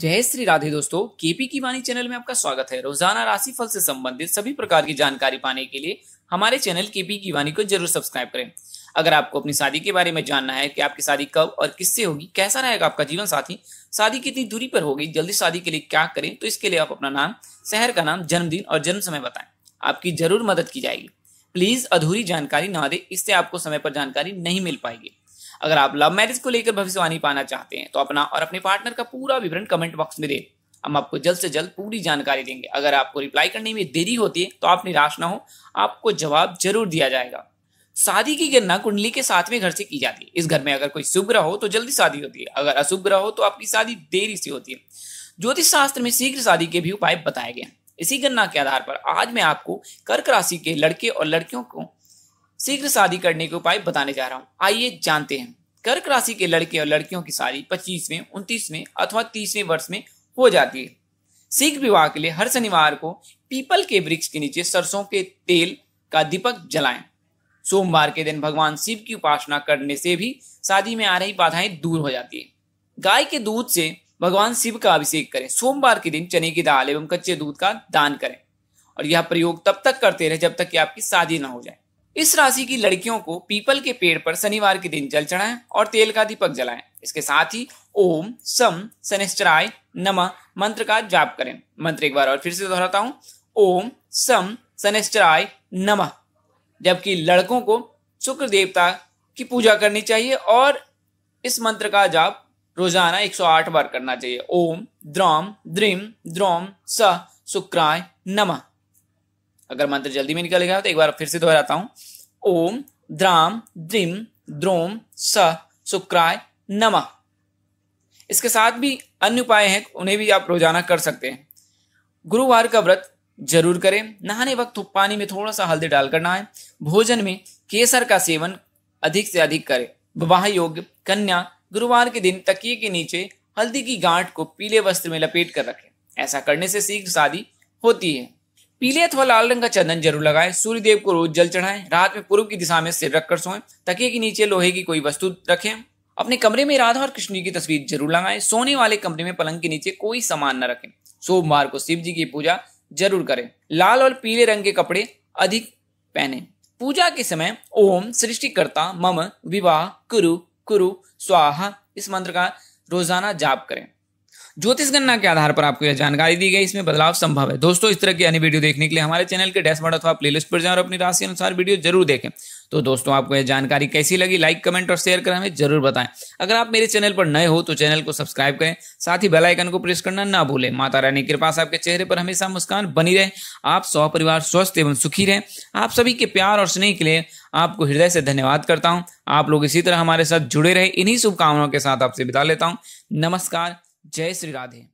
जय श्री राधे दोस्तों केपी की वाणी चैनल में आपका स्वागत है रोजाना राशि फल से संबंधित सभी प्रकार की जानकारी पाने के लिए हमारे चैनल केपी की वाणी को जरूर सब्सक्राइब करें अगर आपको अपनी शादी के बारे में जानना है कि आपकी शादी कब और किससे होगी कैसा रहेगा आपका जीवन साथी शादी कितनी दूरी पर होगी जल्दी शादी के लिए क्या करें तो इसके लिए आप अपना नाम शहर का नाम जन्मदिन और जन्म समय बताएं आपकी जरूर मदद की जाएगी प्लीज अधूरी जानकारी ना दे इससे आपको समय पर जानकारी नहीं मिल पाएगी अगर आप लव मैरिज को लेकर भविष्यवाणी पाना चाहते हैं तो अपना और अपने पार्टनर का पूरा विवरण कमेंट बॉक्स में दें हम आपको जल्द से जल्द पूरी जानकारी देंगे अगर आपको रिप्लाई करने में देरी होती है तो आप निराश ना हो आपको जवाब जरूर दिया जाएगा शादी की गणना कुंडली के सातवें घर से की जाती है इस घर में अगर कोई शुभ ग्रह हो तो जल्दी शादी होती है अगर अशुभ ग्रह हो तो आपकी शादी देरी से होती है ज्योतिष शास्त्र में शीघ्र शादी के भी उपाय बताए गए हैं इसी गणना के आधार पर आज मैं आपको कर्क राशि के लड़के और लड़कियों को शीघ्र शादी करने के उपाय बताने जा रहा हूँ आइए जानते हैं कर्क राशि के लड़के और लड़कियों की शादी पच्चीसवें उनतीसवें अथवा तीसवें वर्ष में हो जाती है शीघ्र विवाह के लिए हर शनिवार को पीपल के वृक्ष के नीचे सरसों के तेल का दीपक जलाएं सोमवार के दिन भगवान शिव की उपासना करने से भी शादी में आ रही बाधाएं दूर हो जाती है गाय के दूध से भगवान शिव का अभिषेक करें सोमवार के दिन चने की दाल एवं कच्चे दूध का दान करें और यह प्रयोग तब तक करते रहे जब तक कि आपकी शादी ना हो जाए इस राशि की लड़कियों को पीपल के पेड़ पर शनिवार के दिन जल चढ़ाएं और तेल का दीपक जलाएं इसके साथ ही ओम सम शनिश्चराय नमः मंत्र का जाप करें मंत्र एक बार और फिर से दोहराता हूं ओम सम शनिश्चराय नमः जबकि लड़कों को शुक्र देवता की पूजा करनी चाहिए और इस मंत्र का जाप रोजाना 108 बार करना चाहिए ओम द्रोम द्रिम द्रोम स शुक्राय नमः अगर मंत्र जल्दी में निकलेगा तो एक बार फिर से दोहराता हूं ओम द्राम द्रिम द्रोम स शुक्राय नमः इसके साथ भी अन्य उपाय हैं उन्हें भी आप रोजाना कर सकते हैं गुरुवार का व्रत जरूर करें नहाने वक्त पानी में थोड़ा सा हल्दी डालकर नहाए भोजन में केसर का सेवन अधिक से अधिक करें विवाह योग्य कन्या गुरुवार के दिन तकिए के नीचे हल्दी की गांठ को पीले वस्त्र में लपेट कर रखें ऐसा करने से शीघ्र शादी होती है पीले अथवा लाल रंग का चंदन जरूर सूर्य सूर्यदेव को रोज जल चढ़ाएं रात में पूर्व की दिशा में सिर रखकर सोएं तकिए के नीचे लोहे की कोई वस्तु रखें अपने कमरे में राधा और कृष्ण जी की तस्वीर जरूर लगाएं सोने वाले कमरे में पलंग के नीचे कोई सामान न रखें सोमवार को शिव जी की पूजा जरूर करें लाल और पीले रंग के कपड़े अधिक पहने पूजा के समय ओम सृष्टिकर्ता मम विवाह कुरु कुरु स्वाहा इस मंत्र का रोजाना जाप करें ज्योतिष गणना के आधार पर आपको यह जानकारी दी गई इसमें बदलाव संभव है दोस्तों इस तरह की अन्य वीडियो देखने के लिए हमारे चैनल के डैशबोर्ड अथवा प्लेलिस्ट पर जाएं और अपनी राशि अनुसार वीडियो जरूर देखें तो दोस्तों आपको यह जानकारी कैसी लगी लाइक कमेंट और शेयर कर हमें जरूर बताएं अगर आप मेरे चैनल पर नए हो तो चैनल को सब्सक्राइब करें साथ ही बेल आइकन को प्रेस करना ना भूलें माता रानी कृपा से आपके चेहरे पर हमेशा मुस्कान बनी रहे आप सौ परिवार स्वस्थ एवं सुखी रहें आप सभी के प्यार और स्नेह के लिए आपको हृदय से धन्यवाद करता हूँ आप लोग इसी तरह हमारे साथ जुड़े रहे इन्हीं शुभकामनाओं के साथ आपसे बिता लेता हूँ नमस्कार जय श्री राधे